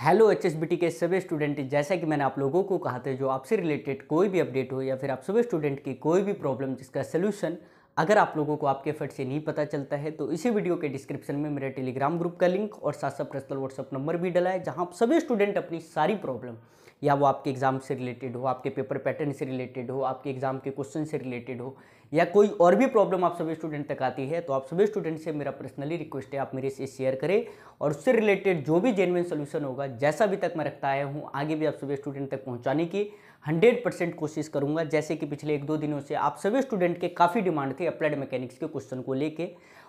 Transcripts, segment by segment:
hello H के सभी student जैसा कि मैंने आप लोगों को कहा था जो आपसे रिलेटेड कोई भी अपडेट हो या फिर आप सभी स्टूडेंट की कोई भी प्रॉब्लम जिसका सलूशन अगर आप लोगों को आपके फट से नहीं पता चलता है तो इसी वीडियो के डिस्क्रिप्शन में मेरे टेलीग्राम ग्रुप का लिंक और साथ साथ पर्सनल व्हाट्सअप नंबर भी डला है जहाँ आप सभी स्टूडेंट अपनी सारी प्रॉब्लम या वो आपके एग्जाम से रिलेटेड हो आपके पेपर पैटर्न से रिलेटेड हो आपके एग्जाम के क्वेश्चन से रिलेटेड हो या कोई और भी प्रॉब्लम आप सभी स्टूडेंट तक आती है तो आप सभी स्टूडेंट से मेरा पर्सनली रिक्वेस्ट है आप मेरे से शेयर करें और उससे रिलेटेड जो भी जेनविन सोल्यूशन होगा जैसा भी तक मैं रखता आया हूँ आगे भी आप सभी स्टूडेंट तक पहुँचाने की हंड्रेड परसेंट कोशिश करूँगा जैसे कि पिछले एक दो दिनों से आप सभी स्टूडेंट के काफ़ी डिमांड थे अप्लाइड मैकेनिक्स के क्वेश्चन को लेके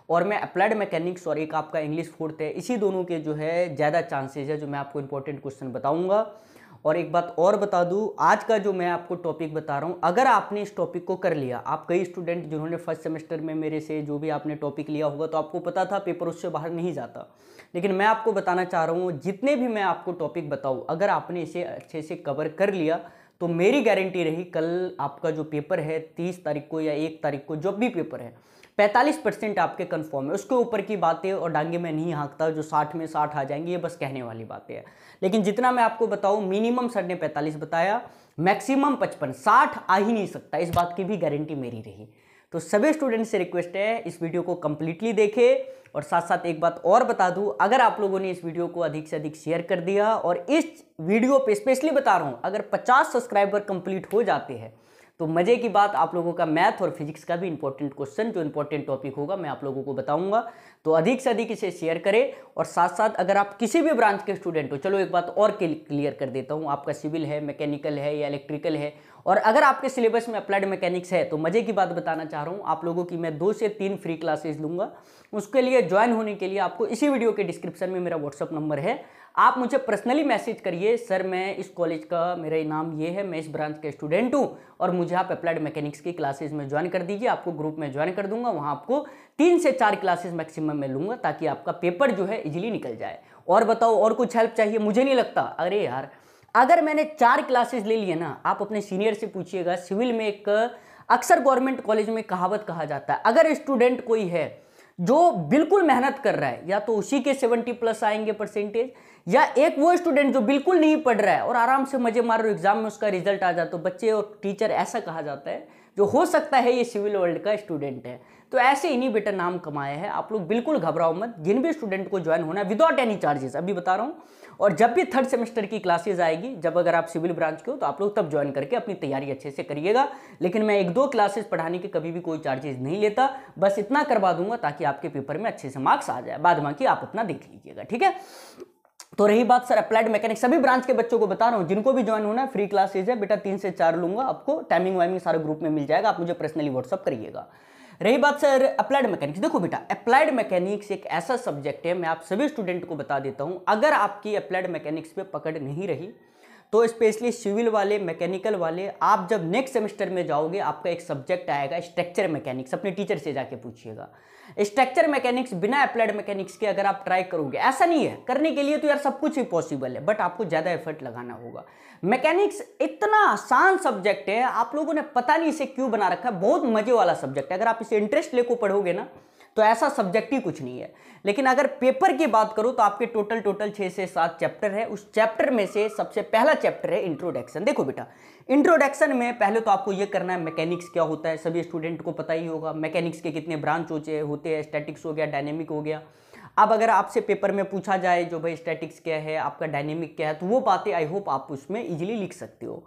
और मैं अप्लाइड मैकेनिक्स और एक आपका इंग्लिश फोर्थ है इसी दोनों के जो है ज़्यादा चांसेज है जो मैं आपको इंपॉर्टेंट क्वेश्चन बताऊँगा और एक बात और बता दूँ आज का जो मैं आपको टॉपिक बता रहा हूँ अगर आपने इस टॉपिक को कर लिया आप कई स्टूडेंट जिन्होंने फर्स्ट सेमेस्टर में मेरे से जो भी आपने टॉपिक लिया होगा तो आपको पता था पेपर उससे बाहर नहीं जाता लेकिन मैं आपको बताना चाह रहा हूँ जितने भी मैं आपको टॉपिक बताऊँ अगर आपने इसे अच्छे से कवर कर लिया तो मेरी गारंटी रही कल आपका जो पेपर है तीस तारीख को या एक तारीख को जब भी पेपर है पैंतालीस परसेंट आपके कन्फर्म है उसके ऊपर की बातें और डांगे में नहीं हाँकता जो साठ में साठ आ जाएंगे ये बस कहने वाली बातें है लेकिन जितना मैं आपको बताऊँ मिनिमम सर ने पैंतालीस बताया मैक्सिमम पचपन साठ आ ही नहीं सकता इस बात की भी गारंटी मेरी रही तो सभी स्टूडेंट से रिक्वेस्ट है इस वीडियो को कम्प्लीटली देखे और साथ साथ एक बात और बता दूँ अगर आप लोगों ने इस वीडियो को अधिक से अधिक शेयर कर दिया और इस वीडियो पर स्पेशली बता रहा हूँ अगर पचास सब्सक्राइबर कंप्लीट हो जाते हैं तो मज़े की बात आप लोगों का मैथ और फिजिक्स का भी इंपॉर्टेंट क्वेश्चन जो इंपॉर्टेंट टॉपिक होगा मैं आप लोगों को बताऊंगा तो अधिक से अधिक इसे शेयर करें और साथ साथ अगर आप किसी भी ब्रांच के स्टूडेंट हो चलो एक बात और क्लियर कर देता हूँ आपका सिविल है मैकेनिकल है या इलेक्ट्रिकल है और अगर आपके सिलेबस में अप्लाइड मैकेनिक्स है तो मज़े की बात बताना चाह रहा हूँ आप लोगों की मैं दो से तीन फ्री क्लासेस लूँगा उसके लिए ज्वाइन होने के लिए आपको इसी वीडियो के डिस्क्रिप्शन में मेरा व्हाट्सअप नंबर है आप मुझे पर्सनली मैसेज करिए सर मैं इस कॉलेज का मेरा इनाम ये है मैं इस ब्रांच का स्टूडेंट हूँ और मुझे आप अप्लाइड मैकेनिक्स की क्लासेज में ज्वाइन कर दीजिए आपको ग्रुप में ज्वाइन कर दूंगा वहाँ आपको तीन से चार क्लासेज मैक्सिमम में लूँगा ताकि आपका पेपर जो है इजिली निकल जाए और बताओ और कुछ हेल्प चाहिए मुझे नहीं लगता अरे यार अगर मैंने चार क्लासेस ले लिए ना आप अपने सीनियर से पूछिएगा सिविल में एक अक्सर गवर्नमेंट कॉलेज में कहावत कहा जाता है अगर स्टूडेंट कोई है जो बिल्कुल मेहनत कर रहा है या तो उसी के सेवेंटी प्लस आएंगे परसेंटेज या एक वो स्टूडेंट जो बिल्कुल नहीं पढ़ रहा है और आराम से मजे मार रहे एग्जाम में उसका रिजल्ट आ जाता तो बच्चे और टीचर ऐसा कहा जाता है जो हो सकता है ये सिविल वर्ल्ड का स्टूडेंट है तो ऐसे इनिबिटर नाम कमाया है आप लोग बिल्कुल घबराओ मत जिन भी स्टूडेंट को ज्वाइन होना है विदाउट एनी चार्जेस अभी बता रहा हूँ और जब भी थर्ड सेमेस्टर की क्लासेज आएगी जब अगर आप सिविल ब्रांच के हो तो आप लोग तब ज्वाइन करके अपनी तैयारी अच्छे से करिएगा लेकिन मैं एक दो क्लासेज पढ़ाने के कभी भी कोई चार्जेज नहीं लेता बस इतना करवा दूंगा ताकि आपके पेपर में अच्छे से मार्क्स आ जाए बाद बाकी आप अपना देख लीजिएगा ठीक है तो रही बात सर अप्लाइड मैकेनिक सभी ब्रांच के बच्चों को बता रहा हूँ जिनको भी ज्वाइन होना है फ्री क्लासेज है बेटा तीन से चार लूंगा आपको टाइमिंग वाइमिंग सारे ग्रुप में मिल जाएगा आप मुझे पर्सनली व्हाट्सअप करिएगा रही बात सर अप्लाइड मैकेनिक्स देखो बेटा अप्लाइड मैकेनिक्स एक ऐसा सब्जेक्ट है मैं आप सभी स्टूडेंट को बता देता हूँ अगर आपकी अप्लाइड मैकेनिक्स पे पकड़ नहीं रही तो स्पेशली सिविल वाले मैकेनिकल वाले आप जब नेक्स्ट सेमेस्टर में जाओगे आपका एक सब्जेक्ट आएगा स्ट्रक्चर मैकेनिक्स अपने टीचर से जाके पूछिएगा स्ट्रक्चर मैकेनिक्स बिना अप्लाइड मैकेनिक्स के अगर आप ट्राई करोगे ऐसा नहीं है करने के लिए तो यार सब कुछ ही पॉसिबल है बट आपको ज़्यादा एफर्ट लगाना होगा मैकेनिक्स इतना आसान सब्जेक्ट है आप लोगों ने पता नहीं इसे क्यों बना रखा है बहुत मज़े वाला सब्जेक्ट है अगर आप इसे इंटरेस्ट लेकर पढ़ोगे ना तो ऐसा ही कुछ नहीं है लेकिन अगर पेपर की बात करूँ तो आपके टोटल टोटल छः से सात चैप्टर है उस चैप्टर में से सबसे पहला चैप्टर है इंट्रोडक्शन देखो बेटा इंट्रोडक्शन में पहले तो आपको ये करना है मैकेनिक्स क्या होता है सभी स्टूडेंट को पता ही होगा मैकेनिक्स के कितने ब्रांच होते होते हैं स्टैटिक्स हो गया डायनेमिक हो गया अब अगर आपसे पेपर में पूछा जाए जो भाई स्टैटिक्स क्या है आपका डायनेमिक क्या है तो वो बातें आई होप आप उसमें ईजिली लिख सकते हो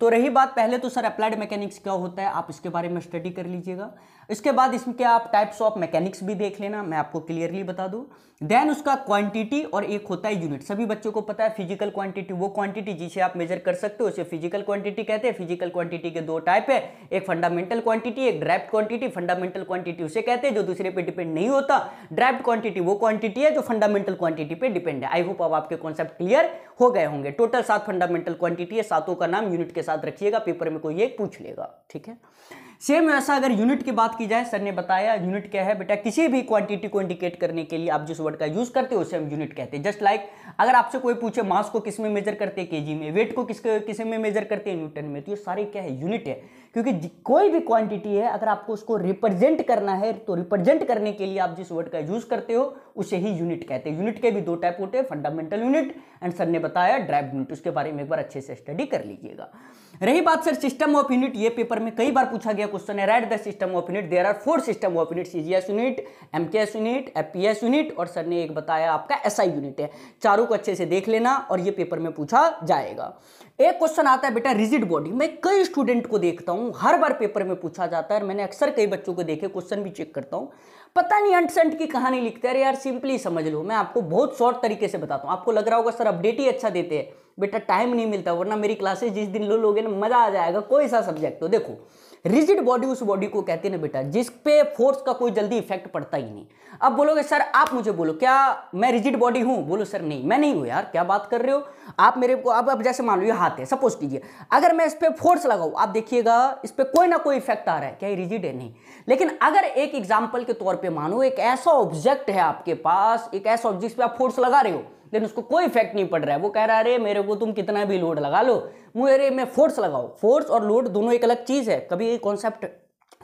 तो रही बात पहले तो सर अप्लाइड मैकेनिक्स क्या होता है आप इसके बारे में स्टडी कर लीजिएगा इसके बाद इसके आप टाइप्स ऑफ मैकेनिक्स भी देख लेना मैं आपको क्लियरली बता दूँ देन उसका क्वांटिटी और एक होता है यूनिट सभी बच्चों को पता है फिजिकल क्वांटिटी वो क्वांटिटी जिसे आप मेजर कर सकते हो उसे फिजिकल क्वांटिटी कहते हैं फिजिकल क्वांटिटी के दो टाइप है एक फंडामेंटल क्वांटिटी एक ड्राइव क्वांटिटी फंडामेंटल क्वांटिटी उसे कहते हैं जो दूसरे पे डिपेंड नहीं होता ड्राइव क्वांटिटी वो क्वांटिटी है जो फंडामेंटल क्वांटिटी पर डिपेंड है आई होप अब आपके कॉन्सेप्ट क्लियर हो गए होंगे टोटल सात फंडामेंटल क्वांटिटी है सातों का नाम यूनिट के साथ रखिएगा पेपर में कोई एक पूछ लेगा ठीक है सेम वैसा अगर यूनिट की बात की जाए सर ने बताया यूनिट क्या है बेटा किसी भी क्वांटिटी को इंडिकेट करने के लिए आप जिस वर्ड का यूज करते हो उसे हम यूनिट कहते हैं जस्ट लाइक अगर आपसे कोई पूछे मास को किस में मेजर करते हैं जी में वेट को किस किस में मेजर करते हैं न्यूटन में तो ये सारे क्या है यूनिट है क्योंकि कोई भी क्वांटिटी है अगर आपको उसको रिप्रेजेंट करना है तो रिप्रेजेंट करने के लिए आप जिस वर्ड का यूज करते हो उसे ही यूनिट कहते हैं यूनिट के भी दो टाइप होते हैं फंडामेंटल यूनिट एंड सर ने बताया ड्राइव यूनिट उसके बारे में एक बार अच्छे से स्टडी कर लीजिएगा रही बात सर सिस्टम ऑफ यूनिट ये पेपर में कई बार पूछा गया क्वेश्चन है write the system of unit there are four system of unit CGS unit MKS unit FPS unit और सर ने एक बताया आपका एसआई यूनिट है चारों को अच्छे से देख लेना और ये पेपर में पूछा जाएगा एक क्वेश्चन आता है बेटा रिजिड बॉडी मैं कई स्टूडेंट को देखता हूँ हर बार पेपर में पूछा जाता है मैंने अक्सर कई बच्चों को देखे क्वेश्चन भी चेक करता हूँ पता नहीं अंट की कहानी लिखते अरे यार सिंपली समझ लो मैं आपको बहुत शॉर्ट तरीके से बताता हूँ आपको लग रहा होगा सर अपडेट ही अच्छा देते हैं बेटा टाइम नहीं मिलता वरना मेरी क्लासेस जिस दिन लो लोगे ना मज़ा आ जाएगा कोई सा सब्जेक्ट हो देखो रिजिड बॉडी उस बॉडी को कहते हैं ना बेटा जिस पे फोर्स का कोई जल्दी इफेक्ट पड़ता ही नहीं अब बोलोगे सर आप मुझे बोलो क्या मैं रिजिड बॉडी हूँ बोलो सर नहीं मैं नहीं हूँ यार क्या बात कर रहे हो आप मेरे को अब अब जैसे मान लो ये हाथ है सपोज कीजिए अगर मैं इस पर फोर्स लगाऊँ आप देखिएगा इस पर कोई ना कोई इफेक्ट आ रहा है क्या ये रिजिड है नहीं लेकिन अगर एक एग्जाम्पल के तौर पर मानो एक ऐसा ऑब्जेक्ट है आपके पास एक ऐसा ऑब्जेक्ट पर आप फोर्स लगा रहे हो लेकिन उसको कोई इफेक्ट नहीं पड़ रहा है वो कह रहा है अरे मेरे को तुम कितना भी लोड लगा लो मुझे मैं फोर्स लगाओ फोर्स और लोड दोनों एक अलग चीज़ है कभी ये कॉन्सेप्ट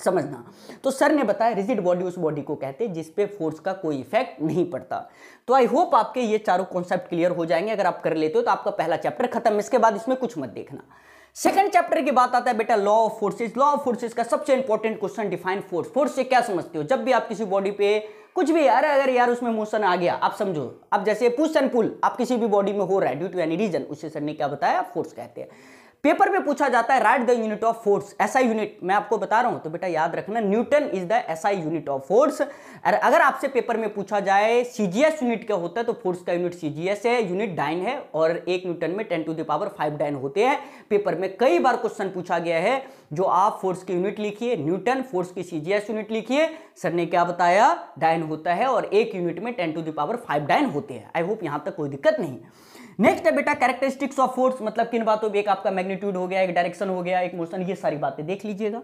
समझना तो सर ने बताया रिजिड बॉडी उस बॉडी को कहते हैं जिस पे फोर्स का कोई इफेक्ट नहीं पड़ता तो आई होप आपके ये चारों कॉन्सेप्ट क्लियर हो जाएंगे अगर आप कर लेते हो तो आपका पहला चैप्टर खत्म इसके बाद इसमें कुछ मत देखना सेकंड चैप्टर की बात आता है बेटा law of forces law of forces का सबसे important question define force force से क्या समझते हो जब भी आप किसी बॉडी पे कुछ भी यार अगर यार उसमें मोशन आ गया आप समझो अब जैसे पुश एंड पुल आप किसी भी बॉडी में हो रहा है ड्यू टू एनी रीजन उसे सर ने क्या बताया फोर्स कहते हैं पेपर में पूछा जाता है write the unit of force ऐसा यूनिट मैं आपको बता रहा हूं तो बेटा याद रखना न्यूटन इज द ऐसा यूनिट ऑफ फोर्स और अगर आपसे पेपर में पूछा जाए सीजीएस यूनिट क्या होता है तो फोर्स का यूनिट सीजीएस है यूनिट डाइन है और एक न्यूटन में ten to the power five dyne होते हैं पेपर में कई बार क्वेश्चन पूछा गया है जो आप फोर्स की यूनिट लिखिए न्यूटन फोर्स की सीजीएस यूनिट लिखिए सर ने क्या बताया डाइन होता है और एक यूनिट में ten to the power five dyne होते हैं आई होप यहां तक कोई दिक्कत नहीं नेक्स्ट है बेटा कैरेक्टरिस्टिक्स ऑफ फोर्स मतलब किन बातों पर एक आपका मैग्नीट्यूड हो गया एक डायरेक्शन हो गया एक मोशन ये सारी बातें देख लीजिएगा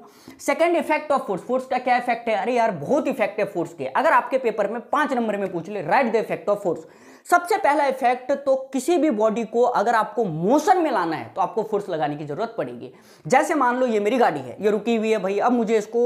second effect of force force का क्या इफेक्ट है अरे यार बहुत इफेक्ट है फोर्स के अगर आपके पेपर में पांच नंबर में पूछ ले write the effect of force सबसे पहला इफेक्ट तो किसी भी बॉडी को अगर आपको मोशन में लाना है तो आपको फोर्स लगाने की जरूरत पड़ेगी जैसे मान लो ये मेरी गाड़ी है ये रुकी हुई है भाई अब मुझे इसको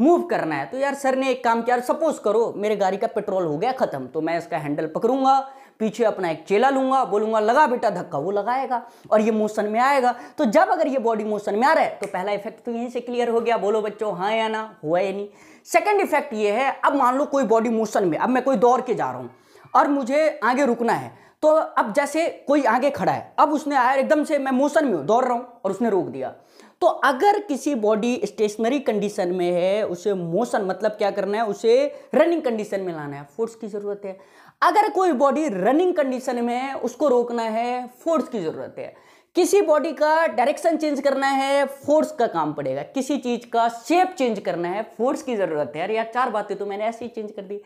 मूव करना है तो यार सर ने एक काम किया सपोज करो मेरे गाड़ी का पेट्रोल हो गया खत्म तो मैं इसका हैंडल पकड़ूंगा पीछे अपना एक चेला लूंगा बोलूंगा लगा बेटा धक्का वो लगाएगा और ये मोशन में आएगा तो जब अगर ये बॉडी मोशन में आ रहा है तो पहला इफेक्ट तो यहीं से क्लियर हो गया बोलो बच्चों हाँ या ना हुआ या नहीं सेकेंड इफेक्ट ये है अब मान लो कोई बॉडी मोशन में अब मैं कोई दौड़ के जा रहा हूँ और मुझे आगे रुकना है तो अब जैसे कोई आगे खड़ा है अब उसने आया एकदम से मैं मोशन में हूँ दौड़ रहा हूँ और उसने रोक दिया तो अगर किसी बॉडी स्टेशनरी कंडीशन में है उसे मोशन मतलब क्या करना है उसे रनिंग कंडीशन में लाना है फोर्स की ज़रूरत है अगर कोई बॉडी रनिंग कंडीशन में है उसको रोकना है फोर्स की ज़रूरत है किसी बॉडी का डायरेक्शन चेंज करना है फोर्स का काम पड़ेगा किसी चीज़ का शेप चेंज करना है फोर्स की ज़रूरत है अरे यार चार बातें तो मैंने ऐसी चेंज कर दी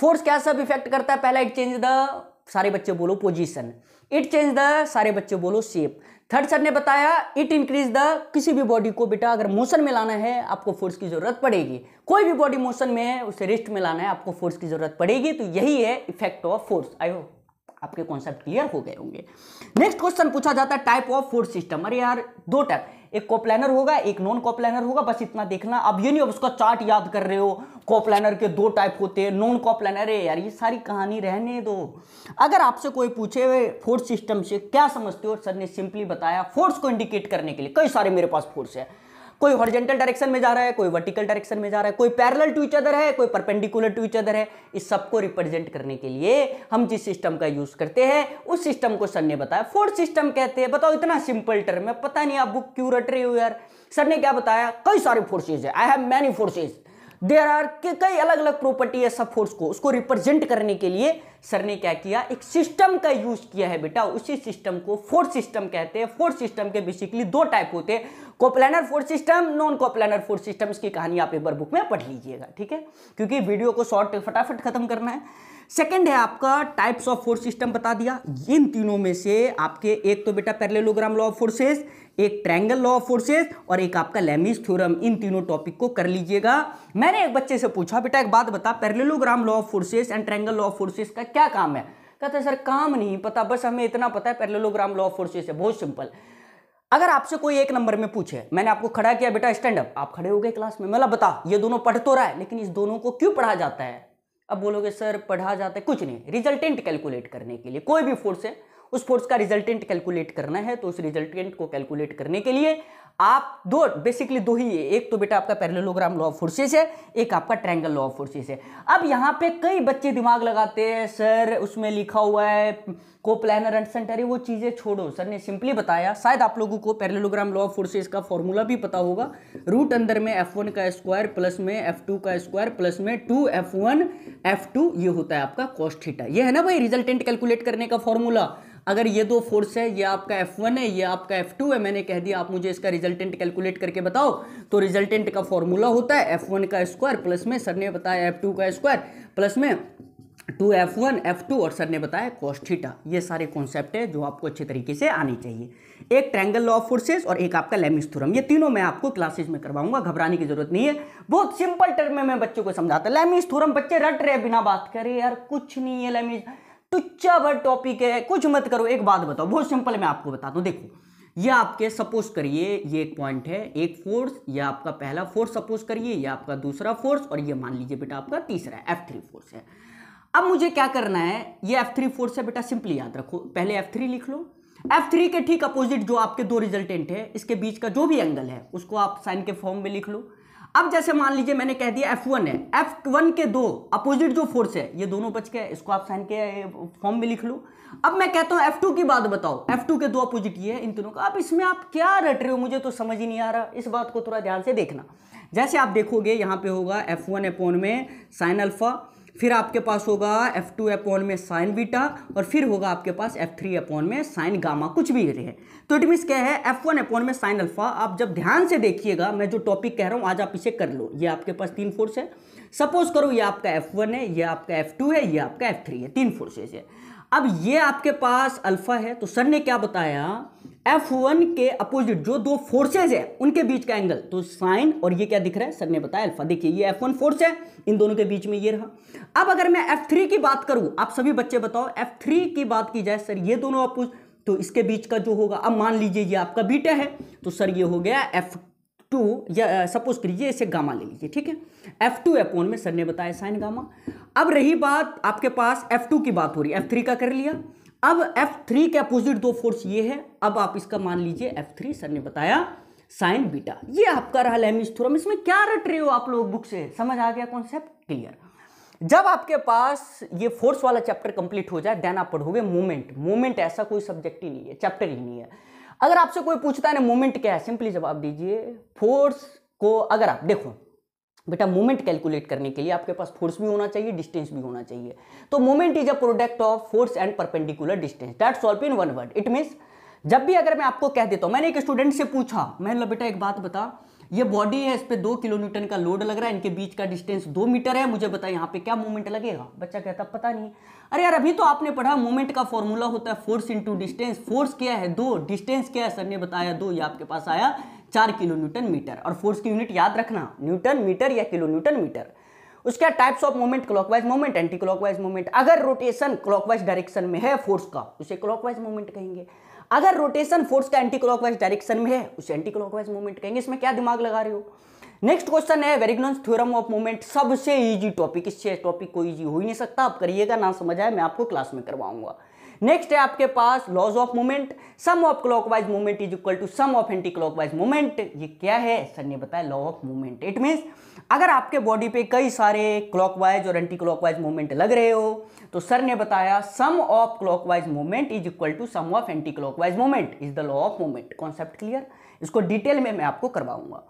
फोर्स क्या सब इफेक्ट करता है पहला इट चेंज द सारे बच्चे बोलो पोजीशन इट चेंज द सारे बच्चे बोलो सेप थर्ड सर ने बताया इट इंक्रीज द किसी भी बॉडी को बेटा अगर मोशन में लाना है आपको फोर्स की ज़रूरत पड़ेगी कोई भी बॉडी मोशन में है उसे रिस्ट में लाना है आपको फोर्स की ज़रूरत पड़ेगी तो यही है effect of force I hope आपके कॉन्सेप्ट क्लियर हो गए होंगे नेक्स्ट क्वेश्चन पूछा जाता है टाइप ऑफ फूड सिस्टम अरे यार दो टाइप एक कॉपलाइनर होगा एक नॉन कॉपलाइनर होगा बस इतना देखना अब ये नहीं अब उसका चार्ट याद कर रहे हो कॉपलाइनर के दो टाइप होते हैं नॉन कॉपलाइनर है यार ये सारी कहानी रहने दो अगर आपसे कोई पूछे हुए फोर्स सिस्टम से क्या समझते हो सर ने सिंपली बताया फोर्स को इंडिकेट करने के लिए कई सारे मेरे पास फोर्स है कोई हॉर्जेंटल डायरेक्शन में जा रहा है कोई वर्टिकल डायरेक्शन में जा रहा है कोई पैरल टू इच अदर है कोई परपेंडिकुलर टू इच अदर है इस सबको रिप्रेजेंट करने के लिए हम जिस सिस्टम का यूज करते हैं उस सिस्टम को सर ने बताया फोर्थ सिस्टम कहते हैं बताओ इतना सिंपल टर्म है पता नहीं आप बुक क्यों रट रहे हो यार सर ने क्या बताया कई सारे फोर्सेज है I have many forces there are के कई अलग अलग प्रॉपर्टी है सब फोर्स को उसको रिप्रेजेंट करने के लिए सर ने क्या किया एक सिस्टम का यूज किया है बेटा उसी सिस्टम को फोर्थ सिस्टम कहते हैं फोर्थ सिस्टम के बेसिकली दो टाइप होते हैं coplanar force system non coplanar force system की कहानी आप एक बार बुक में पढ़ लीजिएगा ठीक है क्योंकि वीडियो को शॉर्ट फटाफट खत्म करना है सेकेंड है आपका टाइप्स ऑफ फोर्स सिस्टम बता दिया इन तीनों में से आपके एक तो बेटा पहले लॉ ऑफ फोर्सेस एक ट्रायंगल लॉ ऑफ फोर्सेस और एक आपका लेमिस थ्योरम इन तीनों टॉपिक को कर लीजिएगा मैंने एक बच्चे से पूछा बेटा एक बात बता parallelogram law of forces and triangle law of forces का क्या क्या काम है कहते सर काम नहीं पता बस हमें इतना पता है पैरेललोग्राम लॉ ऑफ फोर्सेस है बहुत सिंपल अगर आपसे कोई एक नंबर में पूछे मैंने आपको खड़ा किया बेटा स्टैंड अप आप खड़े हो गए क्लास में मतलब बता ये दोनों पढ़ तो रहा है लेकिन इस दोनों को क्यों पढ़ा जाता है अब बोलोगे सर पढ़ा जाता है कुछ नहीं रिजल्टेंट कैलकुलेट करने के लिए कोई भी फोर्स है उस फोर्स का रिजल्टेंट कैलकुलेट करना है तो उस रिजल्टेंट को कैलकुलेट करने के लिए आप दो बेसिकली दो ही है एक तो बेटा आपका पैरेललोग्राम लॉ ऑफ फोर्सेस है एक आपका ट्रायंगल लॉ ऑफ फोर्सेस है अब यहाँ पे कई बच्चे दिमाग लगाते हैं सर उसमें लिखा हुआ है को प्लानर एंड सेंटर वो चीज़ें छोड़ो सर ने सिंपली बताया शायद आप लोगों को पैरेललोग्राम लॉ ऑफ फोर्सेस का फॉर्मूला भी पता होगा रूट अंदर में एफ वन का स्क्वायर प्लस में एफ टू का स्क्वायर प्लस में two F one F two ये होता है आपका कॉस्ट थीटा ये है ना भाई रिजल्टेंट कैलकुलेट करने का फॉर्मूला अगर ये दो फोर्स है ये आपका एफ है ये आपका एफ है मैंने कह दिया आप मुझे इसका रिजल्ट रिजल्टेंट कैलकुलेट करके बताओ तो रिजल्टेंट का फॉर्मूला होता है एफ वन का स्क्वायर प्लस में सर ने बताया एफ टू का स्क्वायर प्लस में two F one F two और सर ने बताया कॉस्टिटा ये सारे कॉन्सेप्ट है जो आपको अच्छे तरीके से आने चाहिए एक ट्रैंगल लॉ ऑफ फोर्सेस और एक आपका लेमिस थ्योरम ये तीनों मैं आपको क्लासेज में करवाऊंगा घबराने की जरूरत नहीं है बहुत सिंपल टर्म में मैं बच्चों को समझाता लेमिस थ्योरम बच्चे रट रहे बिना बात करे यार कुछ नहीं है लेमिस टुच्चा भर टॉपिक है कुछ मत करो एक बात बताओ बहुत सिंपल मैं आपको बताता हूँ देखो ये आपके सपोज करिए ये एक पॉइंट है एक फोर्स ये आपका पहला फोर्स सपोज करिए ये आपका दूसरा फोर्स और ये मान लीजिए बेटा आपका तीसरा एफ थ्री फोर्स है अब मुझे क्या करना है ये एफ थ्री फोर्स है बेटा सिंपली याद रखो पहले एफ थ्री लिख लो एफ थ्री के ठीक अपोजिट जो आपके दो रिजल्टेंट है इसके बीच का जो भी एंगल है उसको आप साइन के फॉर्म में लिख लो अब जैसे मान लीजिए मैंने कह दिया F1 है F1 के दो अपोजिट जो फोर्स है ये दोनों बच के इसको आप साइन के फॉर्म में लिख लो अब मैं कहता हूँ F2 की बात बताओ F2 के दो अपोजिट ये है इन दोनों का अब इसमें आप क्या रट रहे हो मुझे तो समझ ही नहीं आ रहा इस बात को थोड़ा ध्यान से देखना जैसे आप देखोगे यहाँ पे होगा F1 वन में साइन अल्फा फिर आपके पास होगा एफ टू अपॉन में साइन बीटा और फिर होगा आपके पास एफ थ्री अपॉन में साइन गामा कुछ भी रहे तो इट मीन्स क्या है एफ वन अपॉन में साइन अल्फा आप जब ध्यान से देखिएगा मैं जो टॉपिक कह रहा हूँ आज आप इसे कर लो ये आपके पास तीन फोर्स है सपोज करो ये आपका एफ वन है ये आपका एफ टू है ये आपका एफ थ्री है तीन फोर्सेज है अब ये आपके पास अल्फा है तो सर ने क्या बताया एफ वन के अपोजिट जो दो फोर्सेज है उनके बीच का एंगल तो साइन और ये क्या दिख रहा है सर ने बताया अल्फा देखिए ये एफ वन फोर्स है इन दोनों के बीच में ये रहा अब अगर मैं एफ थ्री की बात करूं आप सभी बच्चे बताओ एफ थ्री की बात की जाए सर ये दोनों अपोज तो इसके बीच का जो होगा अब मान लीजिए ये आपका बीटा है तो सर ये हो गया एफ टू या सपोज करिए इसे गामा ले लीजिए ठीक है एफ टू वन में सर ने बताया साइन गामा अब रही बात आपके पास एफ टू की बात हो रही है एफ थ्री का कर लिया अब एफ थ्री के अपोजिट दो फोर्स ये है अब आप इसका मान लीजिए एफ थ्री सर ने बताया साइन बीटा ये आपका रहा लेमिस थ्योरम इसमें क्या रट रहे हो आप लोग बुक से समझ आ गया कॉन्सेप्ट क्लियर जब आपके पास ये फोर्स वाला चैप्टर कंप्लीट हो जाए देन आप पढ़ोगे मोमेंट मोमेंट ऐसा कोई सब्जेक्ट ही नहीं है चैप्टर ही नहीं है अगर आपसे कोई पूछता है ना मोमेंट क्या है सिंपली जवाब दीजिए फोर्स को अगर आप देखो बेटा मोमेंट कैलकुलेट करने के लिए आपके पास फोर्स भी होना चाहिए डिस्टेंस भी होना चाहिए तो moment is a product of force and perpendicular distance that solve in one word it means जब भी अगर मैं आपको कह देता हूँ मैंने एक स्टूडेंट से पूछा मैंने बेटा एक बात बता ये बॉडी है इस पर दो किलो न्यूटन का लोड लग रहा है इनके बीच का डिस्टेंस दो मीटर है मुझे बता यहाँ पे क्या मूवमेंट लगेगा बच्चा कहता पता नहीं अरे यार अभी तो आपने पढ़ा मोमेंट का फॉर्मूला होता है फोर्स इंटू डिस्टेंस फोर्स क्या है दो डिस्टेंस क्या है सर ने बताया दो ये आपके पास आया चार किलो न्यूटन मीटर और फोर्स की यूनिट याद रखना न्यूटन मीटर या किलो न्यूटन मीटर उसके बाद types of moment clockwise moment anti clockwise moment अगर रोटेशन क्लॉकवाइज डायरेक्शन में है फोर्स का उसे क्लॉकवाइज मोमेंट कहेंगे अगर रोटेशन फोर्स का एंटी क्लॉकवाइज डायरेक्शन में है उसे एंटी क्लॉकवाइज मोमेंट कहेंगे इसमें क्या दिमाग लगा रहे हो नेक्स्ट क्वेश्चन है वेरिग्नॉन्स थ्योरम ऑफ मूवमेंट सबसे ईजी टॉपिक इससे टॉपिक कोई ईजी हो ही नहीं सकता आप करिएगा ना समझ आए मैं आपको क्लास में करवाऊंगा नेक्स्ट है आपके पास laws of movement sum of clockwise movement is equal to sum of anti clockwise movement ये क्या है सर ने बताया law of movement it means अगर आपके बॉडी पे कई सारे क्लॉकवाइज और एंटी क्लॉकवाइज मूवमेंट लग रहे हो तो सर ने बताया sum of clockwise movement is equal to sum of anti clockwise movement is the law of movement concept clear इसको डिटेल में मैं आपको करवाऊंगा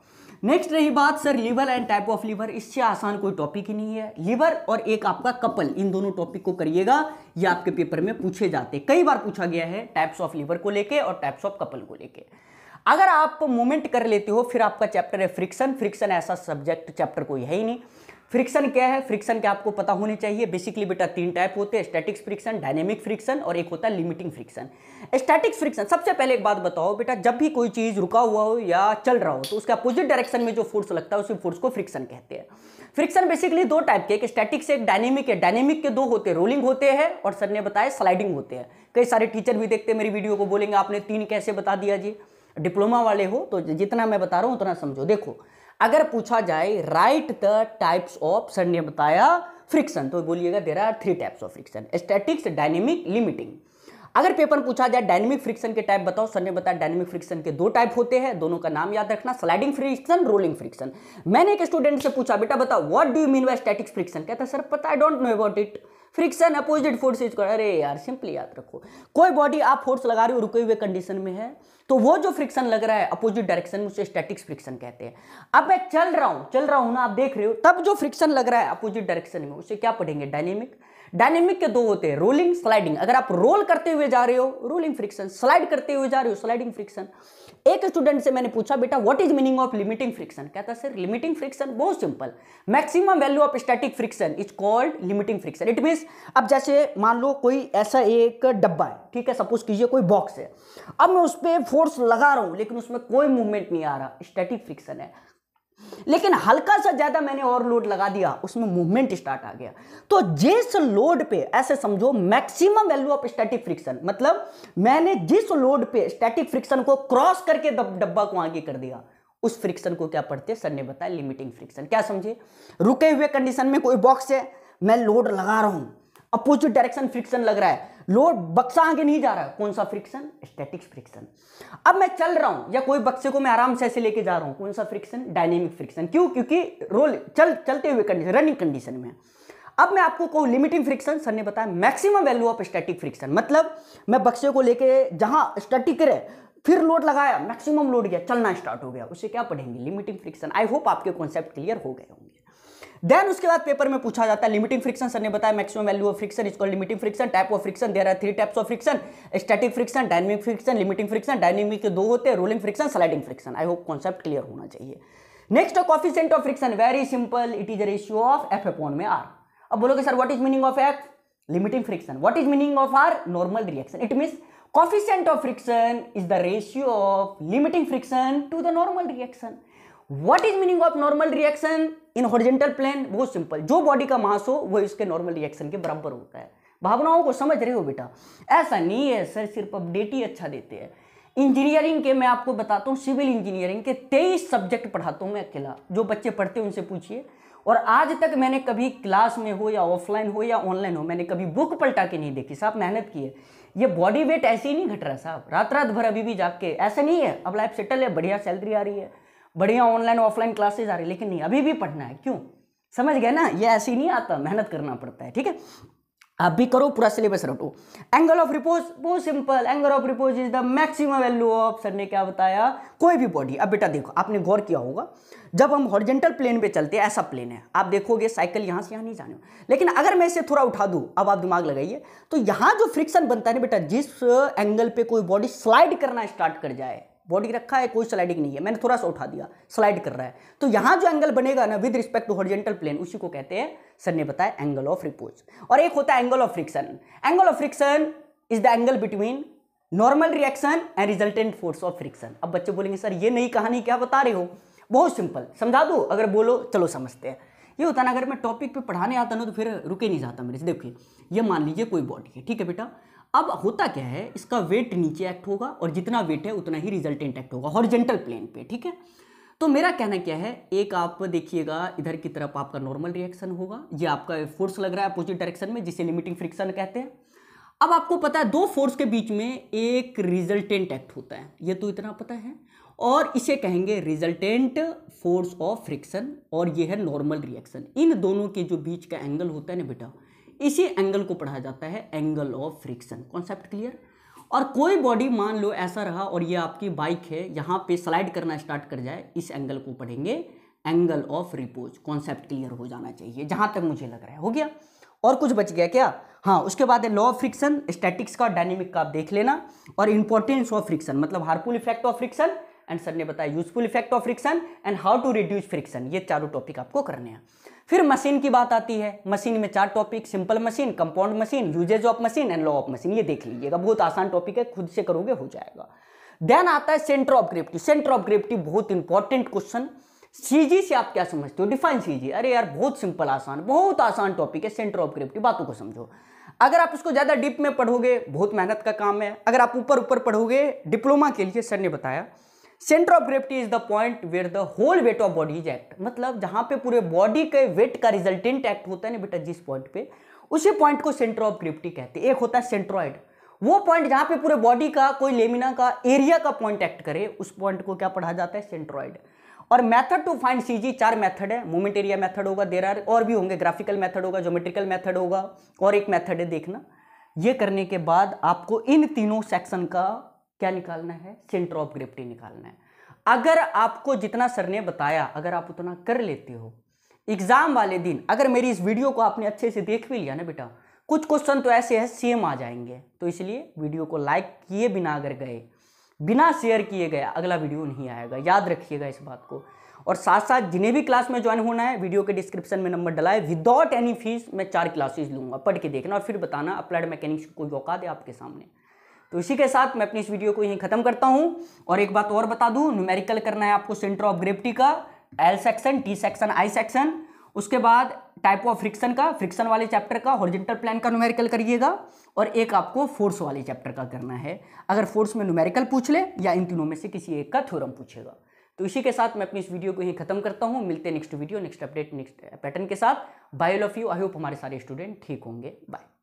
नेक्स्ट रही बात sir lever and type of lever इससे आसान कोई टॉपिक ही नहीं है लीवर और एक आपका कपल इन दोनों टॉपिक को करिएगा ये आपके पेपर में पूछे जाते कई बार पूछा गया है टाइप्स ऑफ लीवर को लेके और टाइप्स ऑफ कपल को लेके अगर आप मूवमेंट कर लेते हो फिर आपका चैप्टर है फ्रिक्शन फ्रिक्शन ऐसा सब्जेक्ट चैप्टर कोई है ही नहीं फ्रिक्शन क्या है फ्रिक्शन के आपको पता होने चाहिए बेसिकली बेटा तीन टाइप होते हैं स्टैटिक्स फ्रिक्शन डायनेमिक फ्रिक्शन और एक होता है लिमिटिंग फ्रिक्शन स्टैटिक्स फ्रिक्शन सबसे पहले एक बात बताओ बेटा जब भी कोई चीज़ रुका हुआ हो या चल रहा हो तो उसके अपोजिट डायरेक्शन में जो फोर्स लगता है उसी फोर्स को फ्रिक्शन कहते हैं फ्रिक्शन बेसिकली दो टाइप के एक स्टैटिक से एक डायनेमिक है डायनेमिक के दो होते हैं रोलिंग होते हैं और सर ने बताया स्लाइडिंग होते हैं कई सारे टीचर भी देखते हैं मेरी वीडियो को बोलेंगे आपने तीन कैसे बता दिया जी डिप्लोमा वाले हो तो जितना मैं बता रहा हूँ उतना समझो देखो अगर पूछा जाए write the types of sir ने बताया फ्रिक्शन तो बोलिएगा there are three types of friction statics dynamic limiting अगर पेपर पूछा जाए डायनेमिक फ्रिक्शन के टाइप बताओ सर ने बताया डायनेमिक फ्रिक्शन के दो टाइप होते हैं दोनों का नाम याद रखना स्लाइडिंग फ्रिक्शन रोलिंग फ्रिक्शन मैंने एक स्टूडेंट से पूछा बेटा बताओ what do you mean by static friction कहता सर पता I don't know about it friction opposite forces को अरे यार सिंपली याद रखो कोई बॉडी आप फोर्स लगा रहे हो रुके हुए कंडीशन में है तो वो जो फ्रिक्शन लग रहा है अपोजिट डायरेक्शन में उसे स्टैटिक्स फ्रिक्शन कहते हैं अब मैं चल रहा हूं चल रहा हूं ना आप देख रहे हो तब जो फ्रिक्शन लग रहा है अपोजिट डायरेक्शन में उसे क्या पढ़ेंगे डायनेमिक डायनेमिक के दो होते हैं रोलिंग स्लाइडिंग अगर आप रोल करते हुए जा रहे हो रोलिंग फ्रिक्शन स्लाइड करते हुए जा रहे हो स्लाइडिंग फ्रिक्शन एक स्टूडेंट से मैंने पूछा बेटा what is meaning of limiting friction कहता सर लिमिटिंग फ्रिक्शन बहुत simple maximum value of static friction is called limiting friction it means अब जैसे मान लो कोई ऐसा एक डब्बा है ठीक है सपोज कीजिए कोई बॉक्स है अब मैं उस पर फोर्स लगा रहा हूँ लेकिन उसमें कोई मूवमेंट नहीं आ रहा स्टैटिक फ्रिक्शन है लेकिन हल्का सा ज़्यादा मैंने और लोड लगा दिया उसमें मूवमेंट स्टार्ट आ गया तो जिस लोड पे ऐसे समझो maximum value of static friction मतलब मैंने जिस लोड पे स्टैटिक फ्रिक्शन को क्रॉस करके डब्बा को आगे कर दिया उस फ्रिक्शन को क्या पढ़ते सर ने बताया लिमिटिंग फ्रिक्शन क्या समझे रुके हुए कंडीशन में कोई बॉक्स है मैं लोड लगा रहा हूं अपोजिट डायरेक्शन फ्रिक्शन लग रहा है लोड बक्सा आगे नहीं जा रहा है कौन सा फ्रिक्शन स्टैटिक फ्रिक्शन अब मैं चल रहा हूं या कोई बक्से को मैं आराम से ऐसे लेके जा रहा हूं कौन सा फ्रिक्शन डायनेमिक फ्रिक्शन क्यों क्योंकि रोल चल चलते हुए कंडीशन रनिंग कंडीशन में अब मैं आपको कहूँ लिमिटिंग फ्रिक्शन सर ने बताया maximum value of static friction मतलब मैं बक्से को लेके जहां स्टैटिक रहे फिर लोड लगाया मैक्सिमम लोड गया चलना स्टार्ट हो गया उसे क्या पढ़ेंगे लिमिटिंग फ्रिक्शन आई होप आपके कॉन्सेप्ट क्लियर हो गए होंगे देन उसके बाद पेपर में पूछा जाता है लिमिटिंग फ्रिक्शन सर ने बताया मैक्सिमम वैल्यू ऑफ फ्रिक्शन इसको limiting friction type of friction there are three types of friction static friction dynamic friction limiting friction dynamic के दो होते हैं rolling friction sliding friction I hope concept clear होना चाहिए next coefficient of friction very simple it is ratio of F upon में R अब बोलोगे sir what is meaning of F limiting friction what is meaning of are normal reaction it means coefficient of friction is the ratio of limiting friction to the normal reaction what is meaning of normal reaction in horizontal plane बहुत simple जो body का mass हो वो इसके normal reaction के बराबर होता है भावनाओं को समझ रहे हो बेटा ऐसा नहीं है सर सिर्फ अपडेट ही अच्छा देते हैं इंजीनियरिंग के मैं आपको बताता हूँ सिविल इंजीनियरिंग के तेईस सब्जेक्ट पढ़ाता हूँ मैं अकेला जो बच्चे पढ़ते हैं उनसे पूछिए और आज तक मैंने कभी क्लास में हो या ऑफलाइन हो या ऑनलाइन हो मैंने कभी बुक पलटा के नहीं देखी साहब मेहनत की है ये बॉडी वेट ऐसे ही नहीं घट रहा साहब रात रात भर अभी भी जाग के ऐसा नहीं है अब लाइफ सेटल है बढ़िया सैलरी आ रही है बढ़िया ऑनलाइन ऑफलाइन क्लासेज आ रही लेकिन नहीं अभी भी पढ़ना है क्यों समझ गए ना ये ऐसे नहीं आता मेहनत करना पड़ता है ठीक है आप भी करो पूरा सिलेबस रटो एंगल ऑफ रिपोज बहुत simple angle of repose is the maximum value of sir ने क्या बताया कोई भी बॉडी अब बेटा देखो आपने गौर किया होगा जब हम हॉर्जेंटल प्लेन पे चलते हैं ऐसा प्लेन है आप देखोगे साइकिल यहाँ से यहाँ नहीं जाने लेकिन अगर मैं इसे थोड़ा उठा दूँ अब आप दिमाग लगाइए तो यहाँ जो फ्रिक्शन बनता है ना बेटा जिस एंगल पे कोई बॉडी स्लाइड करना स्टार्ट कर जाए बॉडी रखा है कोई स्लाइडिंग नहीं है मैंने थोड़ा सा उठा दिया स्लाइड कर रहा है तो यहां जो एंगल बनेगा ना with respect to horizontal plane उसी को कहते हैं सर ने बताया एंगल ऑफ रिपोज और एक होता है angle of friction angle of friction is the angle between normal reaction and resultant force of friction अब बच्चे बोलेंगे सर ये नई कहानी क्या बता रहे हो बहुत सिंपल समझा दो अगर बोलो चलो समझते हैं ये होता ना अगर मैं टॉपिक पे पढ़ाने आता ना तो फिर रुके नहीं जाता मेरे से देखिए ये मान लीजिए कोई बॉडी है ठीक है बेटा अब होता क्या है इसका वेट नीचे एक्ट होगा और जितना वेट है उतना ही रिजल्टेंट एक्ट होगा हॉरिजेंटल प्लेन पे ठीक है तो मेरा कहना क्या है एक आप देखिएगा इधर की तरफ आपका नॉर्मल रिएक्शन होगा ये आपका फोर्स लग रहा है अपोजिट डायरेक्शन में जिसे लिमिटिंग फ्रिक्शन कहते हैं अब आपको पता है दो फोर्स के बीच में एक रिजल्टेंट एक्ट होता है ये तो इतना पता है और इसे कहेंगे रिजल्टेंट फोर्स ऑफ फ्रिक्शन और ये है नॉर्मल रिएक्शन इन दोनों के जो बीच का एंगल होता है ना बेटा इसी एंगल को पढ़ा जाता है angle of friction concept clear और कोई बॉडी मान लो ऐसा रहा और ये आपकी बाइक है यहाँ पे स्लाइड करना स्टार्ट कर जाए इस एंगल को पढ़ेंगे angle of repose concept clear हो जाना चाहिए जहाँ तक मुझे लग रहा है हो गया और कुछ बच गया क्या हाँ उसके बाद है लॉ ऑफ फ्रिक्शन स्टैटिक्स का डायनेमिक का आप देख लेना और इंपॉर्टेंस ऑफ फ्रिक्शन मतलब harmful effect of friction and sir ने बताया useful effect of friction and how to reduce friction ये चारों टॉपिक आपको करने हैं फिर मशीन की बात आती है मशीन में चार topic simple machine compound machine uses of machine and law of machine ये देख लीजिएगा बहुत आसान टॉपिक है खुद से करोगे हो जाएगा देन आता है centre of gravity centre of gravity बहुत इंपॉर्टेंट क्वेश्चन सीजी से आप क्या समझते हो डिफाइन सीजी अरे यार बहुत सिंपल आसान बहुत आसान टॉपिक है सेंटर ऑफ ग्रेविटी बातों को समझो अगर आप इसको ज़्यादा डीप में पढ़ोगे बहुत मेहनत का काम है अगर आप ऊपर ऊपर पढ़ोगे डिप्लोमा के लिए सर ने बताया centre of gravity is the point where the whole weight of body is act मतलब जहां पे पूरे बॉडी के वेट का रिजल्टेंट एक्ट होता है ना बेटा जिस पॉइंट पे उसी पॉइंट को सेंटर ऑफ ग्रेविटी कहते हैं एक होता है सेंट्रॉइड वो पॉइंट जहां पे पूरे बॉडी का कोई लेमिना का एरिया का पॉइंट एक्ट करे उस पॉइंट को क्या पढ़ा जाता है सेंट्रॉइड और मेथड टू फाइंड सीजी चार मेथड है मोमेंट एरिया मेथड होगा देर आर और भी होंगे ग्राफिकल मेथड होगा जोमेट्रिकल मेथड होगा और एक मेथड है देखना ये करने के बाद आपको इन तीनों सेक्शन का क्या निकालना है सेंटर ऑफ ग्रेविटी निकालना है अगर आपको जितना सर ने बताया अगर आप उतना कर लेते हो एग्जाम वाले दिन अगर मेरी इस वीडियो को आपने अच्छे से देख भी लिया ना बेटा कुछ क्वेश्चन तो ऐसे हैं सेम आ जाएंगे तो इसलिए वीडियो को लाइक किए बिना अगर गए बिना शेयर किए गए अगला वीडियो नहीं आएगा याद रखिएगा इस बात को और साथ साथ जिन्हें भी क्लास में ज्वाइन होना है वीडियो के डिस्क्रिप्शन में नंबर डलाए विदाउट एनी फीस मैं चार क्लासेज लूँगा पढ़ के देखना और फिर बताना अप्लाइड मैकेनिक्स कोई औकात है आपके सामने तो इसी के साथ मैं अपनी इस वीडियो को यहीं खत्म करता हूँ और एक बात और बता दूँ न्यूमेरिकल करना है आपको सेंटर ऑफ ग्रेविटी का L section T section I section उसके बाद टाइप ऑफ फ्रिक्शन का फ्रिक्शन वाले चैप्टर का हॉरिजेंटल प्लान का न्यूमेरिकल करिएगा और एक आपको फोर्स वाले चैप्टर का करना है अगर फोर्स में न्यूमेरिकल पूछ ले या इन तीनों में से किसी एक का थ्योरम पूछेगा तो इसी के साथ मैं अपनी इस वीडियो को यहीं खत्म करता हूँ मिलते हैं next video next update next pattern के साथ बायोलॉफ यू आई होप हमारे सारे स्टूडेंट ठीक होंगे बाय